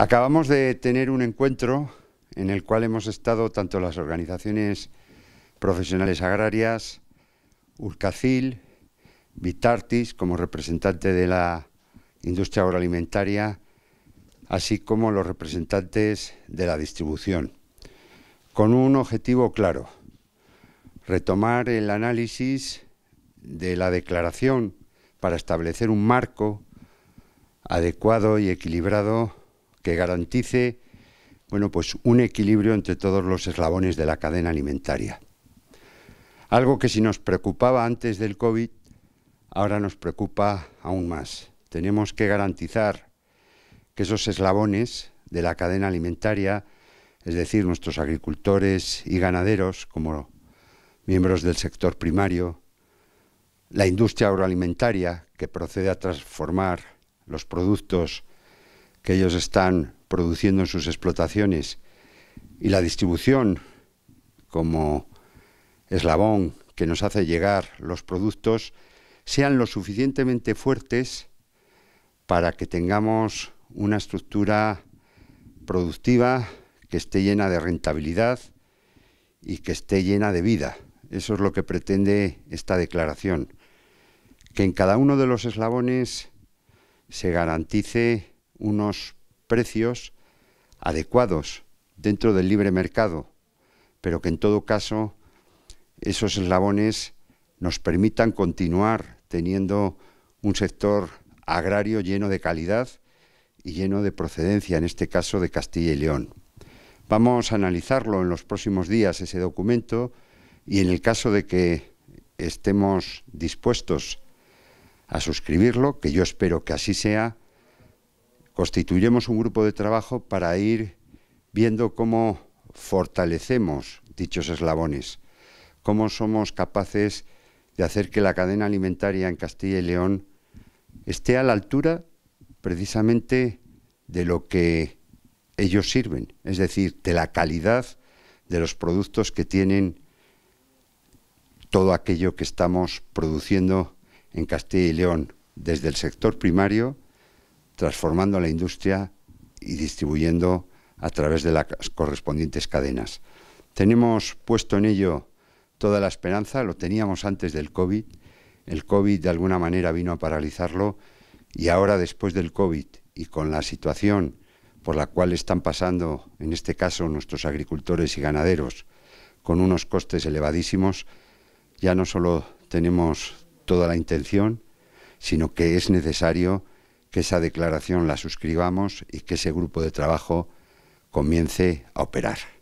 Acabamos de tener un encuentro en el cual hemos estado tanto las organizaciones profesionales agrarias, Urcacil, Vitartis como representante de la industria agroalimentaria, así como los representantes de la distribución, con un objetivo claro, retomar el análisis de la declaración para establecer un marco adecuado y equilibrado que garantice bueno, pues un equilibrio entre todos los eslabones de la cadena alimentaria. Algo que si nos preocupaba antes del COVID, ahora nos preocupa aún más. Tenemos que garantizar que esos eslabones de la cadena alimentaria, es decir, nuestros agricultores y ganaderos como miembros del sector primario, la industria agroalimentaria que procede a transformar los productos que ellos están produciendo en sus explotaciones y la distribución como eslabón que nos hace llegar los productos sean lo suficientemente fuertes para que tengamos una estructura productiva que esté llena de rentabilidad y que esté llena de vida. Eso es lo que pretende esta declaración, que en cada uno de los eslabones se garantice unos precios adecuados dentro del libre mercado, pero que en todo caso esos eslabones nos permitan continuar teniendo un sector agrario lleno de calidad y lleno de procedencia, en este caso de Castilla y León. Vamos a analizarlo en los próximos días, ese documento, y en el caso de que estemos dispuestos a suscribirlo, que yo espero que así sea, constituyemos un grupo de trabajo para ir viendo cómo fortalecemos dichos eslabones, cómo somos capaces de hacer que la cadena alimentaria en Castilla y León esté a la altura precisamente de lo que ellos sirven, es decir, de la calidad de los productos que tienen todo aquello que estamos produciendo en Castilla y León, desde el sector primario, transformando la industria y distribuyendo a través de las correspondientes cadenas. Tenemos puesto en ello toda la esperanza, lo teníamos antes del COVID, el COVID de alguna manera vino a paralizarlo y ahora después del COVID y con la situación por la cual están pasando, en este caso, nuestros agricultores y ganaderos, con unos costes elevadísimos, ya no solo tenemos toda la intención, sino que es necesario que esa declaración la suscribamos y que ese grupo de trabajo comience a operar.